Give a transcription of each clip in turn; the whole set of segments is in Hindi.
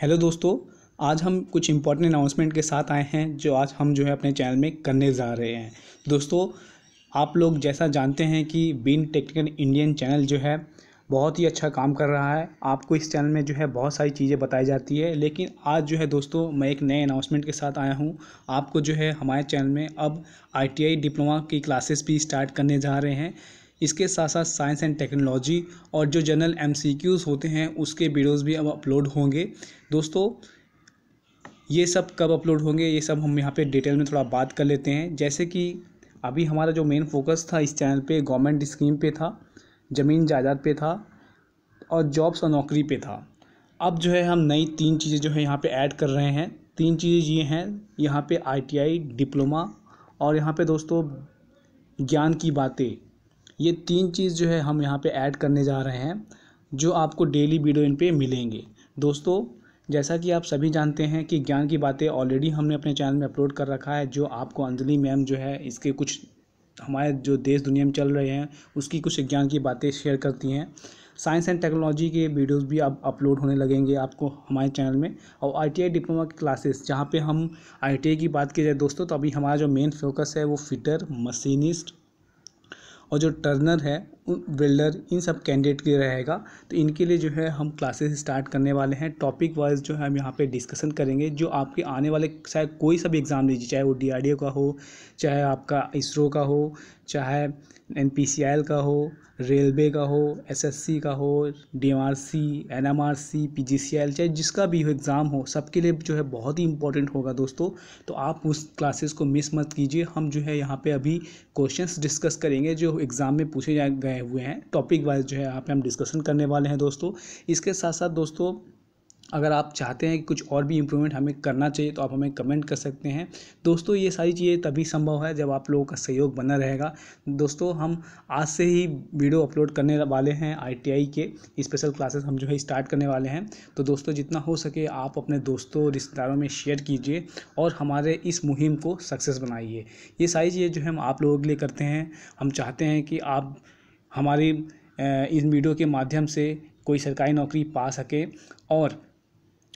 हेलो दोस्तों आज हम कुछ इम्पोर्टेंट अनाउंसमेंट के साथ आए हैं जो आज हम जो है अपने चैनल में करने जा रहे हैं दोस्तों आप लोग जैसा जानते हैं कि बीन टेक्निकल इंडियन चैनल जो है बहुत ही अच्छा काम कर रहा है आपको इस चैनल में जो है बहुत सारी चीज़ें बताई जाती है लेकिन आज जो है दोस्तों मैं एक नए अनाउंसमेंट के साथ आया हूँ आपको जो है हमारे चैनल में अब आई डिप्लोमा की क्लासेस भी स्टार्ट करने जा रहे हैं इसके साथ साथ साइंस एंड टेक्नोलॉजी और जो जनरल एम होते हैं उसके वीडियोज़ भी अब अपलोड होंगे दोस्तों ये सब कब अपलोड होंगे ये सब हम यहाँ पे डिटेल में थोड़ा बात कर लेते हैं जैसे कि अभी हमारा जो मेन फोकस था इस चैनल पे गवर्नमेंट स्कीम पे था ज़मीन जायदाद पे था और जॉब्स और नौकरी पे था अब जो है हम नई तीन चीज़ें जो है यहाँ पे ऐड कर रहे हैं तीन चीज़ें ये हैं यहाँ पे आईटीआई डिप्लोमा और यहाँ पे दोस्तों ज्ञान की बातें ये तीन चीज़ जो है हम यहाँ पे ऐड करने जा रहे हैं जो आपको डेली वीडियो इन पे मिलेंगे दोस्तों जैसा कि आप सभी जानते हैं कि ज्ञान की बातें ऑलरेडी हमने अपने चैनल में अपलोड कर रखा है जो आपको अंजलि मैम जो है इसके कुछ हमारे जो देश दुनिया में चल रहे हैं उसकी कुछ ज्ञान की बातें शेयर करती हैं साइंस एंड टेक्नोलॉजी के वीडियोस भी अब अपलोड होने लगेंगे आपको हमारे चैनल में और आईटीआई डिप्लोमा की क्लासेस जहाँ पे हम आईटीआई की बात की जाए दोस्तों तो अभी हमारा जो मेन फोकस है वो फिटर मशीनिस्ट और जो टर्नर है बिल्डर इन सब कैंडिडेट के लिए रहेगा तो इनके लिए जो है हम क्लासेस स्टार्ट करने वाले हैं टॉपिक वाइज जो है हम यहाँ पे डिस्कशन करेंगे जो आपके आने वाले शायद कोई सा भी एग्ज़ाम लीजिए चाहे वो डी का हो चाहे आपका इसरो का हो चाहे एन का हो रेलवे का हो एसएससी का हो डीएमआरसी एनएमआरसी पीजीसीएल चाहे जिसका भी हो एग्ज़ाम हो सबके लिए जो है बहुत ही इंपॉर्टेंट होगा दोस्तों तो आप उस क्लासेस को मिस मत कीजिए हम जो है यहाँ पे अभी क्वेश्चंस डिस्कस करेंगे जो एग्ज़ाम में पूछे जाए गए हुए हैं टॉपिक वाइज जो है यहाँ पे हम डिस्कशन करने वाले हैं दोस्तों इसके साथ साथ दोस्तों अगर आप चाहते हैं कि कुछ और भी इम्प्रूवमेंट हमें करना चाहिए तो आप हमें कमेंट कर सकते हैं दोस्तों ये सारी चीज़ें तभी संभव है जब आप लोगों का सहयोग बना रहेगा दोस्तों हम आज से ही वीडियो अपलोड करने वाले हैं आईटीआई के स्पेशल क्लासेस हम जो है स्टार्ट करने वाले हैं तो दोस्तों जितना हो सके आप अपने दोस्तों रिश्तेदारों में शेयर कीजिए और हमारे इस मुहिम को सक्सेस बनाइए ये सारी चीज़ें जो है हम आप लोगों के लिए करते हैं हम चाहते हैं कि आप हमारी इन वीडियो के माध्यम से कोई सरकारी नौकरी पा सके और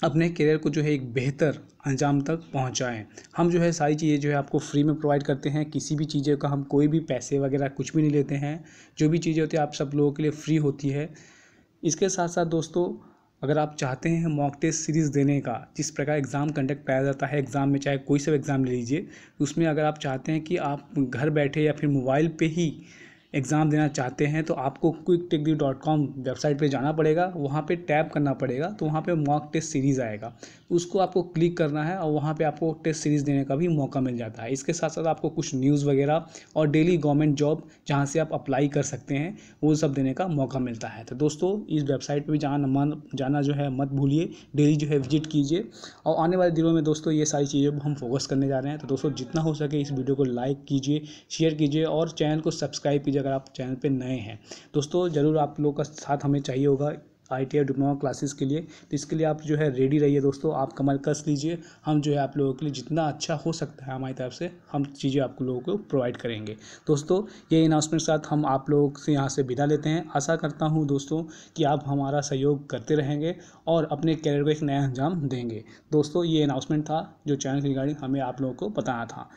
अपने करियर को जो है एक बेहतर अंजाम तक पहुंचाएं हम जो है सारी चीज़ें जो है आपको फ्री में प्रोवाइड करते हैं किसी भी चीज़ों का हम कोई भी पैसे वगैरह कुछ भी नहीं लेते हैं जो भी चीज़ें होती है आप सब लोगों के लिए फ्री होती है इसके साथ साथ दोस्तों अगर आप चाहते हैं मॉक टेस्ट सीरीज़ देने का जिस प्रकार एग्ज़ाम कंडक्ट कराया जाता है एग्ज़ाम में चाहे कोई सब एग्ज़ाम ले लीजिए उसमें अगर आप चाहते हैं कि आप घर बैठे या फिर मोबाइल पे ही एग्ज़ाम देना चाहते हैं तो आपको quick tech dot com website पर जाना पड़ेगा वहाँ पर टैप करना पड़ेगा तो वहाँ पर मॉक टेस्ट सीरीज़ आएगा उसको आपको क्लिक करना है और वहाँ पर आपको टेस्ट सीरीज़ देने का भी मौका मिल जाता है इसके साथ साथ आपको कुछ न्यूज़ वगैरह और डेली गवर्नमेंट जॉब जहाँ से आप अप्लाई कर सकते हैं वो सब देने का मौका मिलता है तो दोस्तों इस वेबसाइट पर भी जाना मन जाना जो है मत भूलिए डेली जो है विजिट कीजिए और आने वाले दिनों में दोस्तों ये सारी चीज़ें हम फोकस करने जा रहे हैं तो दोस्तों जितना हो सके इस वीडियो को लाइक कीजिए शेयर कीजिए और चैनल को सब्सक्राइब कीजिए अगर आप चैनल पर नए हैं दोस्तों ज़रूर आप लोग का साथ हमें चाहिए होगा I T I diploma classes के लिए तो इसके लिए आप जो है रेडी रहिए दोस्तों आप कमल कस लीजिए हम जो है आप लोगों के लिए जितना अच्छा हो सकता है हमारी तरफ से हम चीज़ें आप लोगों को प्रोवाइड करेंगे दोस्तों ये अनाउंसमेंट के साथ हम आप लोगों से यहाँ से विदा लेते हैं आशा करता हूँ दोस्तों कि आप हमारा सहयोग करते रहेंगे और अपने कैरियर को एक नया अंजाम देंगे दोस्तों ये अनाउंसमेंट था जो चैनल रिगार्डिंग हमें आप लोगों को बताना था